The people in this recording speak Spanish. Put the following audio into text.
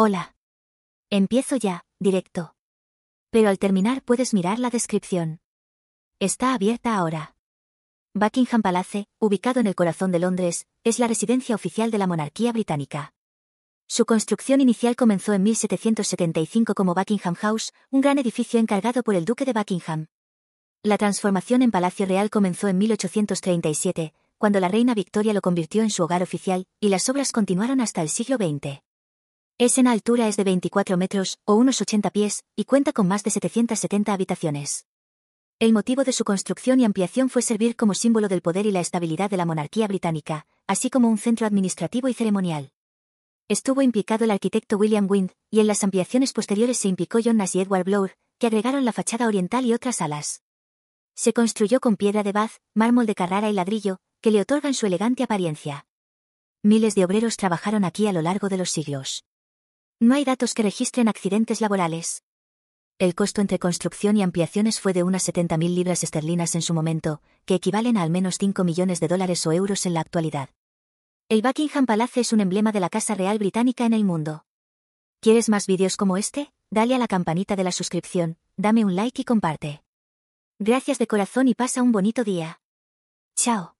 Hola. Empiezo ya, directo. Pero al terminar puedes mirar la descripción. Está abierta ahora. Buckingham Palace, ubicado en el corazón de Londres, es la residencia oficial de la monarquía británica. Su construcción inicial comenzó en 1775 como Buckingham House, un gran edificio encargado por el duque de Buckingham. La transformación en Palacio Real comenzó en 1837, cuando la reina Victoria lo convirtió en su hogar oficial, y las obras continuaron hasta el siglo XX. Es en altura es de 24 metros, o unos 80 pies, y cuenta con más de 770 habitaciones. El motivo de su construcción y ampliación fue servir como símbolo del poder y la estabilidad de la monarquía británica, así como un centro administrativo y ceremonial. Estuvo implicado el arquitecto William Wind, y en las ampliaciones posteriores se implicó John y Edward Blower, que agregaron la fachada oriental y otras alas se construyó con piedra de Bath, mármol de Carrara y ladrillo, que le otorgan su elegante apariencia. Miles de obreros trabajaron aquí a lo largo de los siglos. No hay datos que registren accidentes laborales. El costo entre construcción y ampliaciones fue de unas 70.000 libras esterlinas en su momento, que equivalen a al menos 5 millones de dólares o euros en la actualidad. El Buckingham Palace es un emblema de la Casa Real Británica en el mundo. ¿Quieres más vídeos como este? Dale a la campanita de la suscripción, dame un like y comparte. Gracias de corazón y pasa un bonito día. Chao.